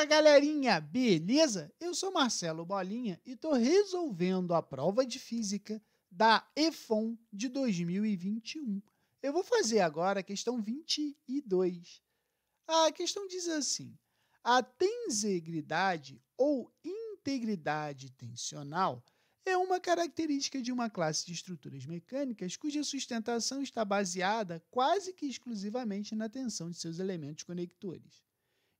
Fala galerinha, beleza? Eu sou Marcelo Bolinha e estou resolvendo a prova de física da EFON de 2021. Eu vou fazer agora a questão 22. A questão diz assim: a tensegridade ou integridade tensional é uma característica de uma classe de estruturas mecânicas cuja sustentação está baseada quase que exclusivamente na tensão de seus elementos conectores.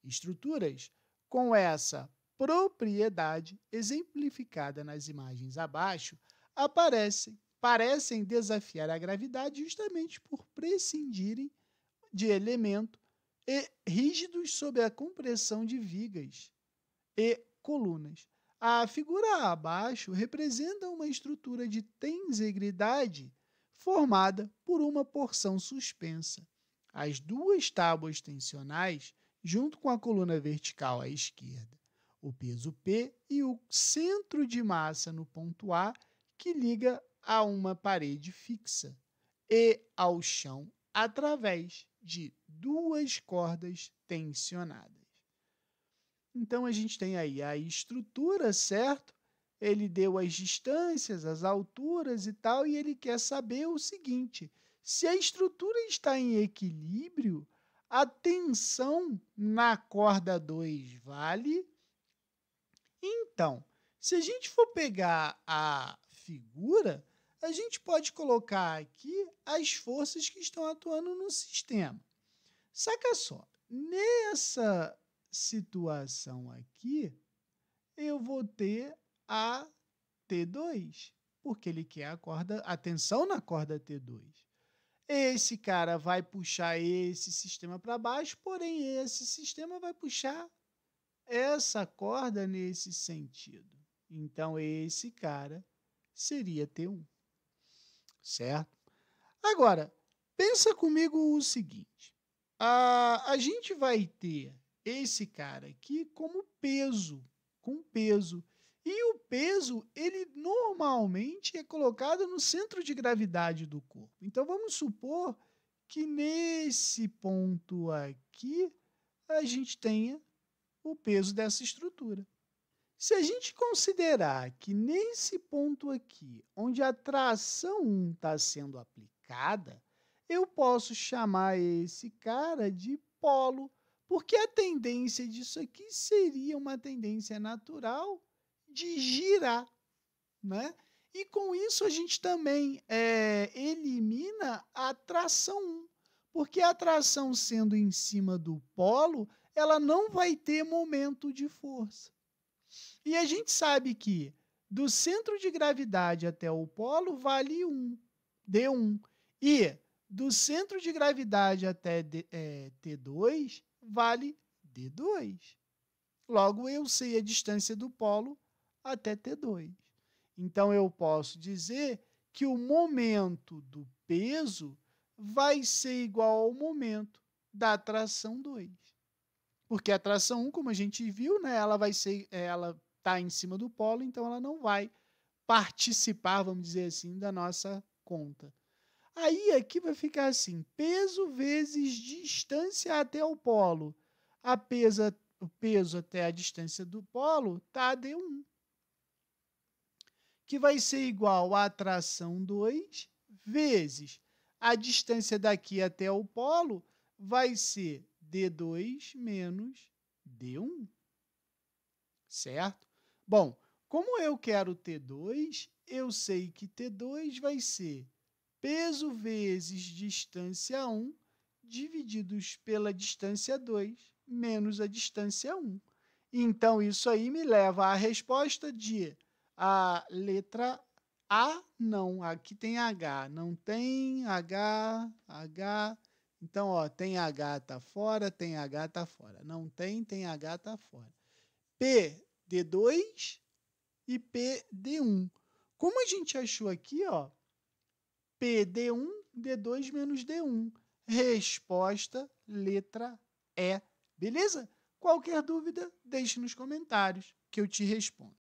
Estruturas com essa propriedade exemplificada nas imagens abaixo, aparecem, parecem desafiar a gravidade justamente por prescindirem de elemento e rígidos sob a compressão de vigas e colunas. A figura abaixo representa uma estrutura de tensegridade formada por uma porção suspensa. As duas tábuas tensionais junto com a coluna vertical à esquerda, o peso P e o centro de massa no ponto A, que liga a uma parede fixa e ao chão através de duas cordas tensionadas. Então a gente tem aí a estrutura, certo? Ele deu as distâncias, as alturas e tal, e ele quer saber o seguinte: se a estrutura está em equilíbrio, a tensão na corda 2 vale. Então, se a gente for pegar a figura, a gente pode colocar aqui as forças que estão atuando no sistema. Saca só, nessa situação aqui, eu vou ter a T2, porque ele quer a corda, a tensão na corda T2. Esse cara vai puxar esse sistema para baixo, porém esse sistema vai puxar essa corda nesse sentido. Então esse cara seria T1. Certo? Agora, pensa comigo o seguinte: a, a gente vai ter esse cara aqui como peso, com peso. E o peso, ele normalmente é colocado no centro de gravidade do corpo. Então vamos supor que nesse ponto aqui a gente tenha o peso dessa estrutura. Se a gente considerar que nesse ponto aqui, onde a tração está sendo aplicada, eu posso chamar esse cara de polo, porque a tendência disso aqui seria uma tendência natural de girar, né? E com isso a gente também é, elimina a tração 1, porque a tração sendo em cima do polo, ela não vai ter momento de força. E a gente sabe que do centro de gravidade até o polo vale 1, D1. E do centro de gravidade até D, é, T2 vale D2. Logo, eu sei a distância do polo até T2. Então eu posso dizer que o momento do peso vai ser igual ao momento da tração 2. Porque a tração 1, como a gente viu, né, ela vai ser eh, ela está em cima do polo, então ela não vai participar, vamos dizer assim, da nossa conta. Aí aqui é vai ficar assim: peso vezes distância até o polo. A pesa, o peso até a distância do polo está D1 que vai ser igual à atração 2 vezes a distância daqui até o polo vai ser D2 menos D1. Certo? Bom, como eu quero T2, eu sei que T2 vai ser peso vezes distância 1 divididos pela distância 2 menos a distância 1. Então, isso aí me leva à resposta de a letra A, não. Aqui tem H. Não tem H, H. Então, ó, tem H, tá fora, tem H, tá fora. Não tem, tem H, tá fora. P, D2 e P, D1. Como a gente achou aqui, ó, P, D1, D2 menos D1. Resposta, letra E. Beleza? Qualquer dúvida, deixe nos comentários que eu te respondo.